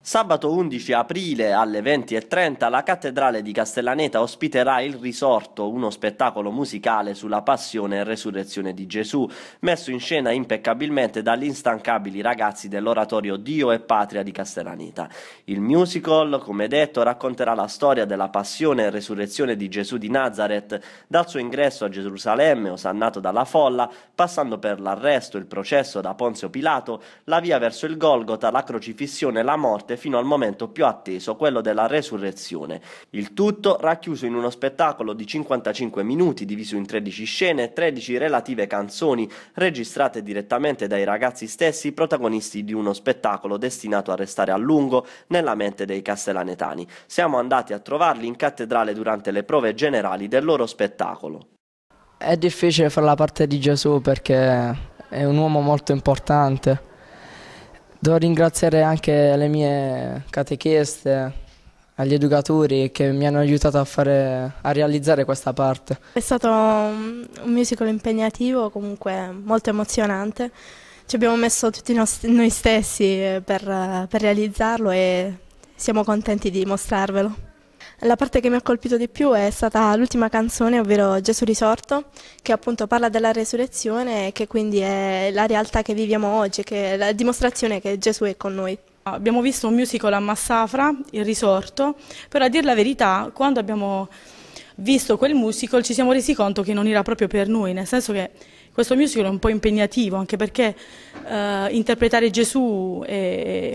Sabato 11 aprile alle 20.30 la Cattedrale di Castellaneta ospiterà Il Risorto, uno spettacolo musicale sulla passione e resurrezione di Gesù, messo in scena impeccabilmente dagli instancabili ragazzi dell'oratorio Dio e Patria di Castellaneta. Il musical, come detto, racconterà la storia della passione e resurrezione di Gesù di Nazareth, dal suo ingresso a Gerusalemme, osannato dalla folla, passando per l'arresto, il processo da Ponzio Pilato, la via verso il Golgota, la crocifissione, e la morte morte fino al momento più atteso, quello della resurrezione. Il tutto racchiuso in uno spettacolo di 55 minuti diviso in 13 scene e 13 relative canzoni registrate direttamente dai ragazzi stessi protagonisti di uno spettacolo destinato a restare a lungo nella mente dei castellanetani. Siamo andati a trovarli in cattedrale durante le prove generali del loro spettacolo. È difficile fare la parte di Gesù perché è un uomo molto importante Devo ringraziare anche le mie catecheste, agli educatori che mi hanno aiutato a, fare, a realizzare questa parte. È stato un musical impegnativo, comunque molto emozionante. Ci abbiamo messo tutti noi stessi eh, per, per realizzarlo e siamo contenti di mostrarvelo. La parte che mi ha colpito di più è stata l'ultima canzone, ovvero Gesù risorto, che appunto parla della resurrezione e che quindi è la realtà che viviamo oggi, che è la dimostrazione che Gesù è con noi. Abbiamo visto un musical a Massafra, Il risorto, però a dire la verità, quando abbiamo visto quel musical ci siamo resi conto che non era proprio per noi, nel senso che questo musical è un po' impegnativo, anche perché eh, interpretare Gesù è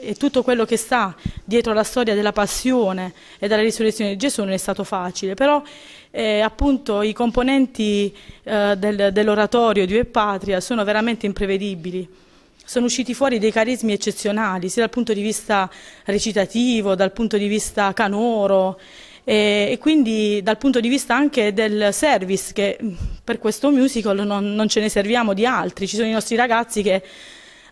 e tutto quello che sta dietro la storia della passione e della risurrezione di Gesù non è stato facile, però eh, appunto i componenti eh, del, dell'oratorio Dio e Patria sono veramente imprevedibili. Sono usciti fuori dei carismi eccezionali, sia dal punto di vista recitativo, dal punto di vista canoro eh, e quindi dal punto di vista anche del service, che mm, per questo musical non, non ce ne serviamo di altri, ci sono i nostri ragazzi che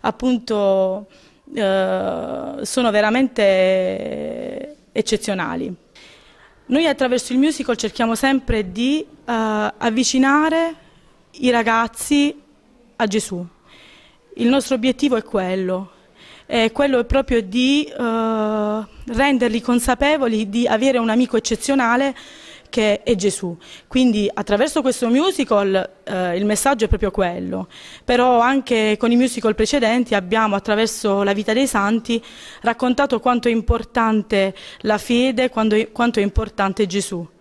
appunto eh, sono veramente eccezionali. Noi attraverso il musical cerchiamo sempre di eh, avvicinare i ragazzi a Gesù. Il nostro obiettivo è quello, è quello proprio di eh, renderli consapevoli di avere un amico eccezionale che è Gesù. Quindi attraverso questo musical eh, il messaggio è proprio quello, però anche con i musical precedenti abbiamo attraverso la vita dei santi raccontato quanto è importante la fede, quanto quanto è importante Gesù.